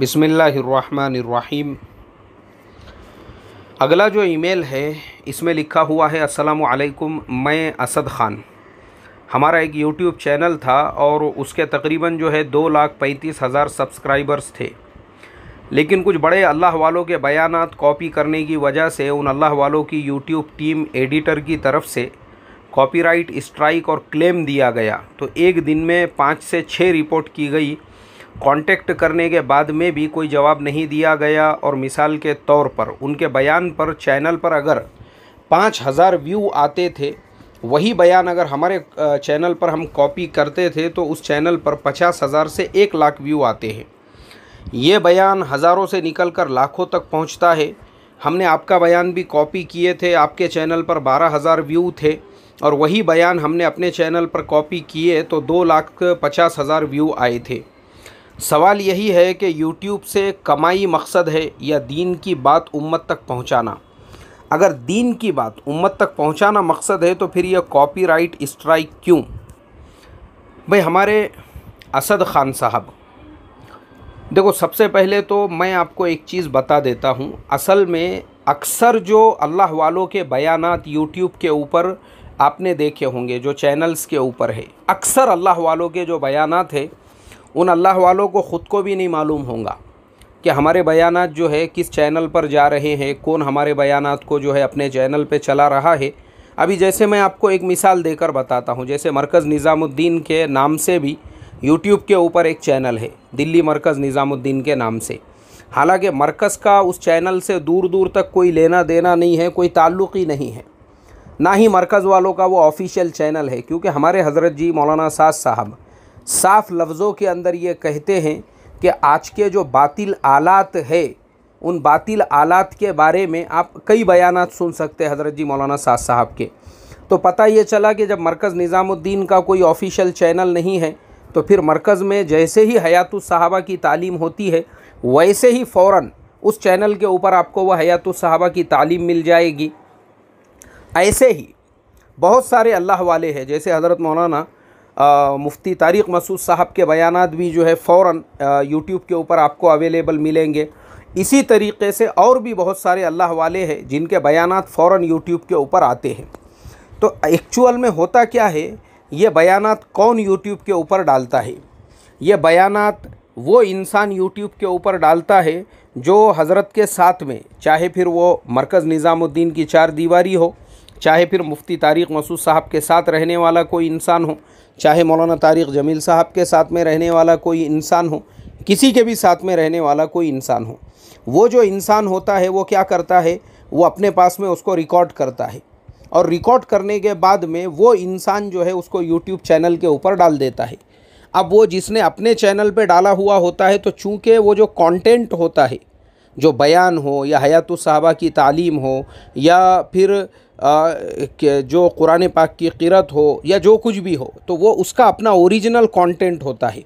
बिसमीम अगला जो ईमेल है इसमें लिखा हुआ है असलकुम मैं असद ख़ान हमारा एक यूट्यूब चैनल था और उसके तकरीबन जो है दो लाख पैंतीस हज़ार सब्सक्राइबर्स थे लेकिन कुछ बड़े अल्लाह वालों के बयान कॉपी करने की वजह से उन अल्लाह वालों की यूट्यूब टीम एडिटर की तरफ से कॉपीराइट स्ट्राइक और क्लेम दिया गया तो एक दिन में पाँच से छः रिपोर्ट की गई कांटेक्ट करने के बाद में भी कोई जवाब नहीं दिया गया और मिसाल के तौर पर उनके बयान पर चैनल पर अगर पाँच हज़ार व्यू आते थे वही बयान अगर हमारे चैनल पर हम कॉपी करते थे तो उस चैनल पर पचास हज़ार से एक लाख व्यू आते हैं ये बयान हज़ारों से निकल कर लाखों तक पहुंचता है हमने आपका बयान भी कॉपी किए थे आपके चैनल पर बारह हज़ार व्यू थे और वही बयान हमने अपने चैनल पर कॉपी किए तो दो लाख पचास हज़ार व्यू आए थे सवाल यही है कि यूट्यूब से कमाई मकसद है या दीन की बात उम्मत तक पहुंचाना अगर दीन की बात उम्मत तक पहुंचाना मकसद है तो फिर यह कॉपीराइट स्ट्राइक क्यों भाई हमारे असद ख़ान साहब देखो सबसे पहले तो मैं आपको एक चीज़ बता देता हूँ असल में अक्सर जो अल्लाह वालों के बयानात यूट्यूब के ऊपर आपने देखे होंगे जो चैनल्स के ऊपर है अक्सर अल्लाह वालों के जो बयानात है उन अल्लाह वालों को ख़ुद को भी नहीं मालूम होगा कि हमारे बयान जो है किस चैनल पर जा रहे हैं कौन हमारे बयान को जो है अपने चैनल पर चला रहा है अभी जैसे मैं आपको एक मिसाल देकर बताता हूँ जैसे मरकज़ निज़ामुद्दीन के नाम से भी यूट्यूब के ऊपर एक चैनल है दिल्ली मरकज़ निज़ामुद्दीन के नाम से हालांकि मरकज़ का उस चैनल से दूर दूर तक कोई लेना देना नहीं है कोई ताल्लुक़ ही नहीं है ना ही मरकज़ वालों का वो ऑफिशियल चैनल है क्योंकि हमारे हज़रत जी मौलाना साज साहब साफ लफ्ज़ों के अंदर ये कहते हैं कि आज के जो बातिल आलात है उन बातिल आलात के बारे में आप कई बयान सुन सकते हैं हज़रत जी मौलाना साद साहब के तो पता ये चला कि जब मरकज़ निज़ामुद्दीन का कोई ऑफिशियल चैनल नहीं है तो फिर मरकज़ में जैसे ही साहबा की तालीम होती है वैसे ही फ़ौर उस चैनल के ऊपर आपको वह साहबा की तालीम मिल जाएगी ऐसे ही बहुत सारे अल्लाह वाले हैं जैसे हज़रत मौलाना मुफ्ती तारिक मसूद साहब के बयान भी जो है फ़ौर यूट्यूब के ऊपर आपको अवेलेबल मिलेंगे इसी तरीके से और भी बहुत सारे अल्लाह वाले हैं जिनके बयान फ़ौर यूट्यूब के ऊपर आते हैं तो एक्चुअल में होता क्या है ये बयान कौन यूट्यूब के ऊपर डालता है ये बयान वो इंसान यूट्यूब के ऊपर डालता है जो हज़रत के साथ में चाहे फिर वो मरकज़ निज़ामुद्दीन की चार दीवारी हो चाहे फिर मुफ्ती तारिक मसूद साहब के साथ रहने वाला कोई इंसान हो चाहे मौलाना तारिक जमील साहब के साथ में रहने वाला कोई इंसान हो किसी के भी साथ में रहने वाला कोई इंसान हो वो जो इंसान होता है वो क्या करता है वो अपने पास में उसको रिकॉर्ड करता है और रिकॉर्ड करने के बाद में वो इंसान जो है उसको यूट्यूब चैनल के ऊपर डाल देता है अब वो जिसने अपने चैनल पे डाला हुआ होता है तो चूंकि वो जो कंटेंट होता है जो बयान हो या हयात साहबा की तालीम हो या फिर जो कुरान पाक की किरत हो या जो कुछ भी हो तो वो उसका अपना ओरिजिनल कंटेंट होता है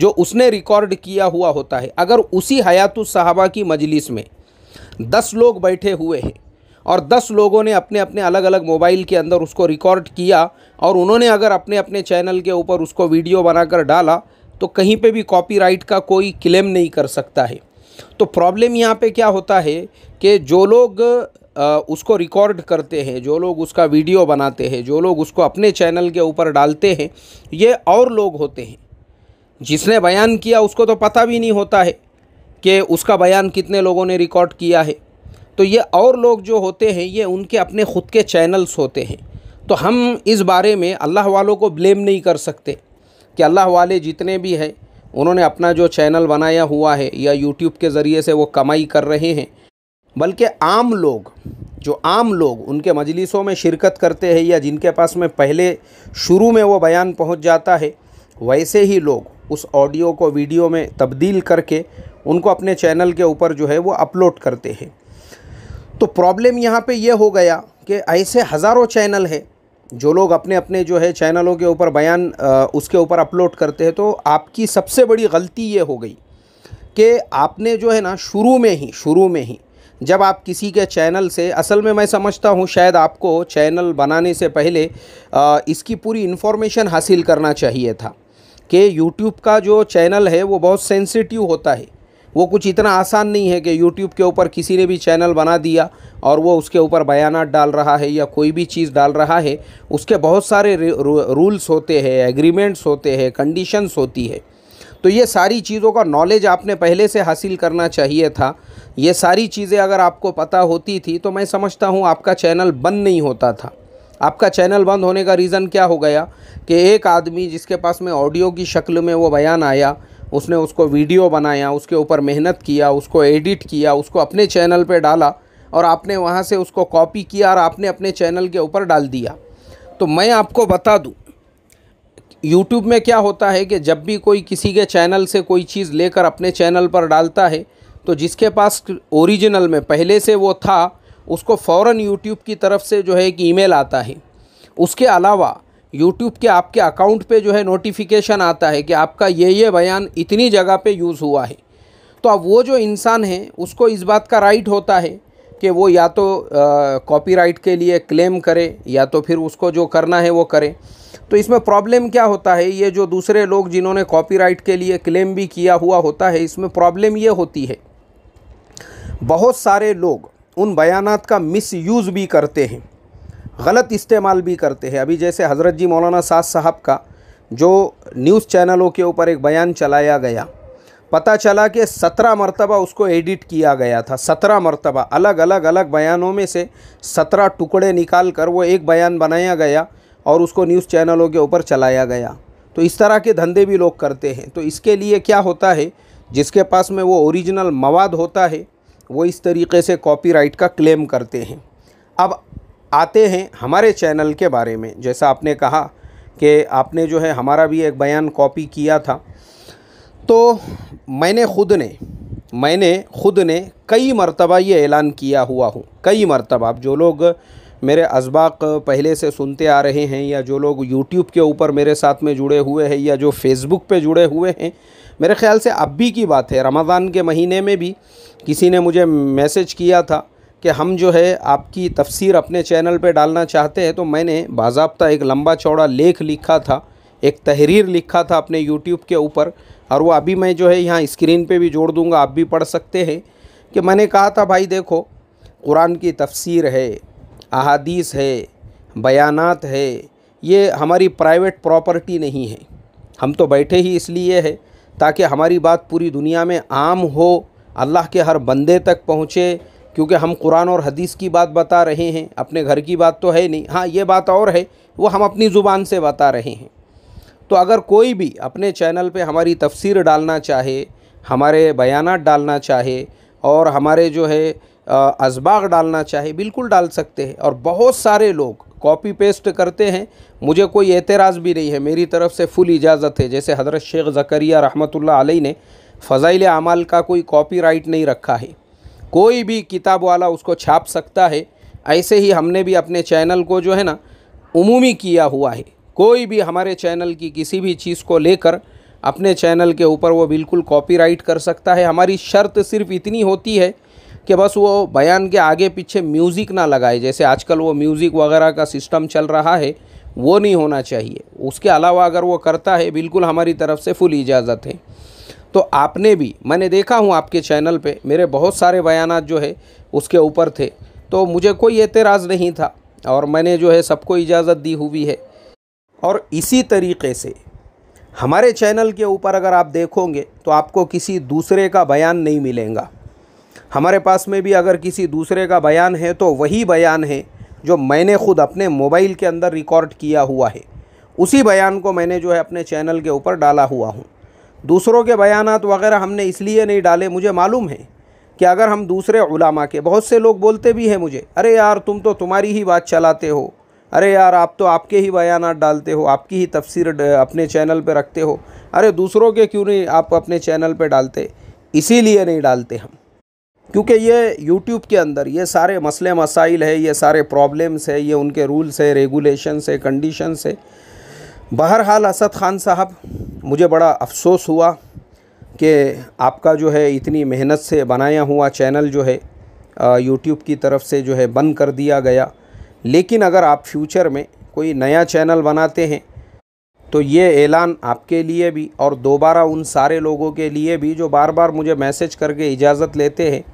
जो उसने रिकॉर्ड किया हुआ होता है अगर उसी हयात साहबा की मजलिस में दस लोग बैठे हुए हैं और दस लोगों ने अपने अपने अलग अलग मोबाइल के अंदर उसको रिकॉर्ड किया और उन्होंने अगर अपने अपने चैनल के ऊपर उसको वीडियो बनाकर डाला तो कहीं पे भी कॉपीराइट का कोई क्लेम नहीं कर सकता है तो प्रॉब्लम यहाँ पे क्या होता है कि जो लोग उसको रिकॉर्ड करते हैं जो लोग उसका वीडियो बनाते हैं जो लोग उसको अपने चैनल के ऊपर डालते हैं ये और लोग होते हैं जिसने बयान किया उसको तो पता भी नहीं होता है कि उसका बयान कितने लोगों ने रिकॉर्ड किया है तो ये और लोग जो होते हैं ये उनके अपने ख़ुद के चैनल्स होते हैं तो हम इस बारे में अल्लाह वालों को ब्लेम नहीं कर सकते कि अल्लाह वाले जितने भी हैं उन्होंने अपना जो चैनल बनाया हुआ है या यूट्यूब के ज़रिए से वो कमाई कर रहे हैं बल्कि आम लोग जो आम लोग उनके मजलिसों में शिरकत करते हैं या जिनके पास में पहले शुरू में वो बयान पहुंच जाता है वैसे ही लोग उस ऑडियो को वीडियो में तब्दील करके उनको अपने चैनल के ऊपर जो है वो अपलोड करते हैं तो प्रॉब्लम यहाँ पे ये हो गया कि ऐसे हज़ारों चैनल है जो लोग अपने अपने जो है चैनलों के ऊपर बयान उसके ऊपर अपलोड करते हैं तो आपकी सबसे बड़ी गलती ये हो गई कि आपने जो है ना शुरू में ही शुरू में ही जब आप किसी के चैनल से असल में मैं समझता हूँ शायद आपको चैनल बनाने से पहले इसकी पूरी इन्फॉर्मेशन हासिल करना चाहिए था कि यूट्यूब का जो चैनल है वो बहुत सेंसिटिव होता है वो कुछ इतना आसान नहीं है कि यूट्यूब के ऊपर किसी ने भी चैनल बना दिया और वो उसके ऊपर बयान डाल रहा है या कोई भी चीज़ डाल रहा है उसके बहुत सारे रूल्स होते हैं एग्रीमेंट्स होते हैं कंडीशंस होती है तो ये सारी चीज़ों का नॉलेज आपने पहले से हासिल करना चाहिए था ये सारी चीज़ें अगर आपको पता होती थी तो मैं समझता हूँ आपका चैनल बंद नहीं होता था आपका चैनल बंद होने का रीज़न क्या हो गया कि एक आदमी जिसके पास में ऑडियो की शक्ल में वो बयान आया उसने उसको वीडियो बनाया उसके ऊपर मेहनत किया उसको एडिट किया उसको अपने चैनल पर डाला और आपने वहाँ से उसको कॉपी किया और आपने अपने चैनल के ऊपर डाल दिया तो मैं आपको बता दूँ यूट्यूब में क्या होता है कि जब भी कोई किसी के चैनल से कोई चीज़ लेकर अपने चैनल पर डालता है तो जिसके पास ओरिजिनल में पहले से वो था उसको फ़ौर यूट्यूब की तरफ से जो है एक ईमेल आता है उसके अलावा यूट्यूब के आपके अकाउंट पे जो है नोटिफिकेशन आता है कि आपका ये ये बयान इतनी जगह पे यूज़ हुआ है तो अब वो जो इंसान है उसको इस बात का राइट होता है कि वो या तो कॉपीराइट के लिए क्लेम करे या तो फिर उसको जो करना है वो करे तो इसमें प्रॉब्लम क्या होता है ये जो दूसरे लोग जिन्होंने कॉपीराइट के लिए क्लेम भी किया हुआ होता है इसमें प्रॉब्लम ये होती है बहुत सारे लोग उन बयानात का मिस यूज़ भी करते हैं गलत इस्तेमाल भी करते हैं अभी जैसे हज़रत जी मौलाना साज़ साहब का जो न्यूज़ चैनलों के ऊपर एक बयान चलाया गया पता चला कि सत्रह मरतबा उसको एडिट किया गया था सत्रह मरतबा अलग अलग अलग बयानों में से सत्रह टुकड़े निकाल कर वो एक बयान बनाया गया और उसको न्यूज़ चैनलों के ऊपर चलाया गया तो इस तरह के धंधे भी लोग करते हैं तो इसके लिए क्या होता है जिसके पास में वो ओरिजिनल मवाद होता है वो इस तरीके से कॉपीराइट का क्लेम करते हैं अब आते हैं हमारे चैनल के बारे में जैसा आपने कहा कि आपने जो है हमारा भी एक बयान कॉपी किया था तो मैंने ख़ुद ने मैंने ख़ुद ने कई मरतबा ये ऐलान किया हुआ हूँ कई मरतबा आप जो लोग मेरे इसबाक पहले से सुनते आ रहे हैं या जो लोग यूट्यूब के ऊपर मेरे साथ में जुड़े हुए हैं या जो फेसबुक पे जुड़े हुए हैं मेरे ख्याल से अब भी की बात है रमज़ान के महीने में भी किसी ने मुझे मैसेज किया था कि हम जो है आपकी तफसीर अपने चैनल पर डालना चाहते हैं तो मैंने बाबा एक लंबा चौड़ा लेख लिखा था एक तहरीर लिखा था अपने यूट्यूब के ऊपर और वो अभी मैं जो है यहाँ स्क्रीन पे भी जोड़ दूँगा आप भी पढ़ सकते हैं कि मैंने कहा था भाई देखो कुरान की तफसीर है अहादीस है बयानात है ये हमारी प्राइवेट प्रॉपर्टी नहीं है हम तो बैठे ही इसलिए है ताकि हमारी बात पूरी दुनिया में आम हो अल्लाह के हर बंदे तक पहुँचे क्योंकि हम कुरान और हदीस की बात बता रहे हैं अपने घर की बात तो है नहीं हाँ ये बात और है वो हम अपनी ज़ुबान से बता रहे हैं तो अगर कोई भी अपने चैनल पे हमारी तफसीर डालना चाहे हमारे बयान डालना चाहे और हमारे जो है अजबाग डालना चाहे बिल्कुल डाल सकते हैं और बहुत सारे लोग कॉपी पेस्ट करते हैं मुझे कोई एतराज़ भी नहीं है मेरी तरफ़ से फुल इजाज़त है जैसे हज़रत शेख ज़करिया रहमतुल्लाह अलैह ने फ़ज़ाइल अमाल का कोई कॉपीराइट नहीं रखा है कोई भी किताब वाला उसको छाप सकता है ऐसे ही हमने भी अपने चैनल को जो है ना उमूमी किया हुआ है कोई भी हमारे चैनल की किसी भी चीज़ को लेकर अपने चैनल के ऊपर वो बिल्कुल कॉपीराइट कर सकता है हमारी शर्त सिर्फ इतनी होती है कि बस वो बयान के आगे पीछे म्यूज़िक ना लगाए जैसे आजकल वो म्यूज़िक वगैरह का सिस्टम चल रहा है वो नहीं होना चाहिए उसके अलावा अगर वो करता है बिल्कुल हमारी तरफ से फुल इजाज़त है तो आपने भी मैंने देखा हूँ आपके चैनल पे मेरे बहुत सारे बयान जो है उसके ऊपर थे तो मुझे कोई एतराज़ नहीं था और मैंने जो है सबको इजाज़त दी हुई है और इसी तरीके से हमारे चैनल के ऊपर अगर आप देखोगे तो आपको किसी दूसरे का बयान नहीं मिलेगा हमारे पास में भी अगर किसी दूसरे का बयान है तो वही बयान है जो मैंने खुद अपने मोबाइल के अंदर रिकॉर्ड किया हुआ है उसी बयान को मैंने जो है अपने चैनल के ऊपर डाला हुआ हूँ दूसरों के बयान वगैरह हमने इसलिए नहीं डाले मुझे मालूम है कि अगर हम दूसरे उलामा के बहुत से लोग बोलते भी हैं मुझे अरे यार तुम तो तुम्हारी ही बात चलाते हो अरे यार आप तो आपके ही बयान डालते हो आपकी ही तफसीर अपने चैनल पर रखते हो अरे दूसरों के क्यों नहीं आप अपने चैनल पर डालते इसीलिए नहीं डालते हम क्योंकि ये यूट्यूब के अंदर ये सारे मसले मसाइल है ये सारे प्रॉब्लम्स है ये उनके रूल्स है रेगुलेशन है कंडीशन है बहरहाल असद खान साहब मुझे बड़ा अफसोस हुआ कि आपका जो है इतनी मेहनत से बनाया हुआ चैनल जो है यूट्यूब की तरफ से जो है बंद कर दिया गया लेकिन अगर आप फ्यूचर में कोई नया चैनल बनाते हैं तो ये ऐलान आपके लिए भी और दोबारा उन सारे लोगों के लिए भी जो बार बार मुझे मैसेज करके इजाज़त लेते हैं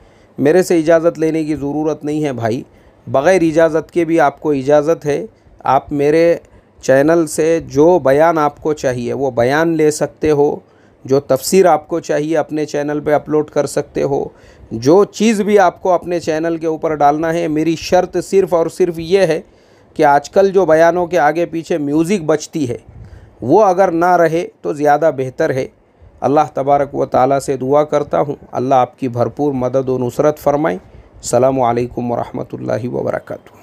मेरे से इजाज़त लेने की ज़रूरत नहीं है भाई बग़ैर इजाज़त के भी आपको इजाज़त है आप मेरे चैनल से जो बयान आपको चाहिए वो बयान ले सकते हो जो तफसीर आपको चाहिए अपने चैनल पे अपलोड कर सकते हो जो चीज़ भी आपको अपने चैनल के ऊपर डालना है मेरी शर्त सिर्फ़ और सिर्फ ये है कि आजकल जो बयानों के आगे पीछे म्यूज़िक बचती है वो अगर ना रहे तो ज़्यादा बेहतर है अल्लाह तबारक व ताली से दुआ करता हूँ अल्लाह आपकी भरपूर मदद व नुसरत फ़रमाएँ सलाम अलैक्म वरहमल वर्का